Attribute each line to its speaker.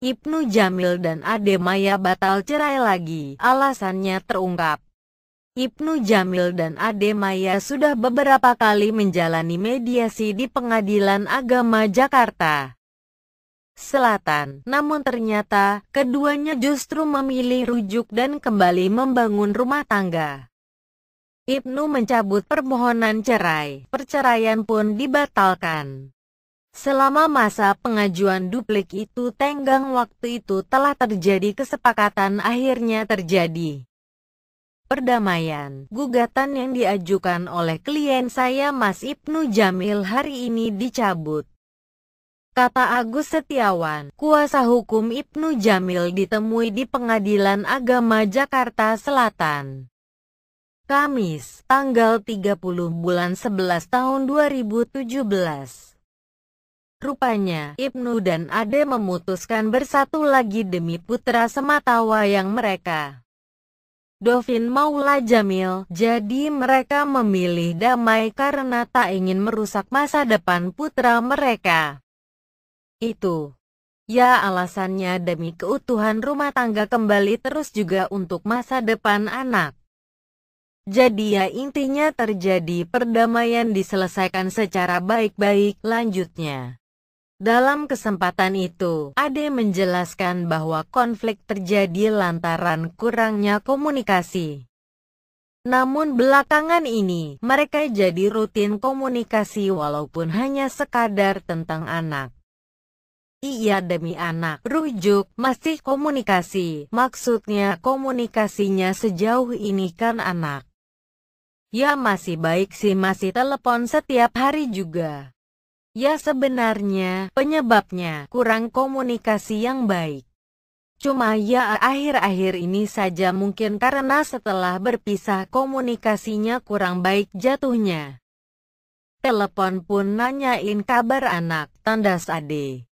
Speaker 1: Ibnu Jamil dan Ade Maya batal cerai lagi. Alasannya terungkap. Ibnu Jamil dan Ade Maya sudah beberapa kali menjalani mediasi di Pengadilan Agama Jakarta Selatan. Namun ternyata, keduanya justru memilih rujuk dan kembali membangun rumah tangga. Ibnu mencabut permohonan cerai. Perceraian pun dibatalkan. Selama masa pengajuan duplik itu tenggang waktu itu telah terjadi kesepakatan akhirnya terjadi. Perdamaian, gugatan yang diajukan oleh klien saya Mas Ibnu Jamil hari ini dicabut. Kata Agus Setiawan, kuasa hukum Ibnu Jamil ditemui di Pengadilan Agama Jakarta Selatan. Kamis, tanggal 30 bulan 11 tahun 2017. Rupanya, Ibnu dan Ade memutuskan bersatu lagi demi putra semata wayang mereka. Dovin Maula Jamil, jadi mereka memilih damai karena tak ingin merusak masa depan putra mereka. Itu. Ya alasannya demi keutuhan rumah tangga kembali terus juga untuk masa depan anak. Jadi ya intinya terjadi perdamaian diselesaikan secara baik-baik lanjutnya. Dalam kesempatan itu, Ade menjelaskan bahwa konflik terjadi lantaran kurangnya komunikasi. Namun belakangan ini, mereka jadi rutin komunikasi walaupun hanya sekadar tentang anak. Iya demi anak, rujuk, masih komunikasi, maksudnya komunikasinya sejauh ini kan anak. Ya masih baik sih masih telepon setiap hari juga. Ya sebenarnya, penyebabnya kurang komunikasi yang baik. Cuma ya akhir-akhir ini saja mungkin karena setelah berpisah komunikasinya kurang baik jatuhnya. Telepon pun nanyain kabar anak, tandas ade.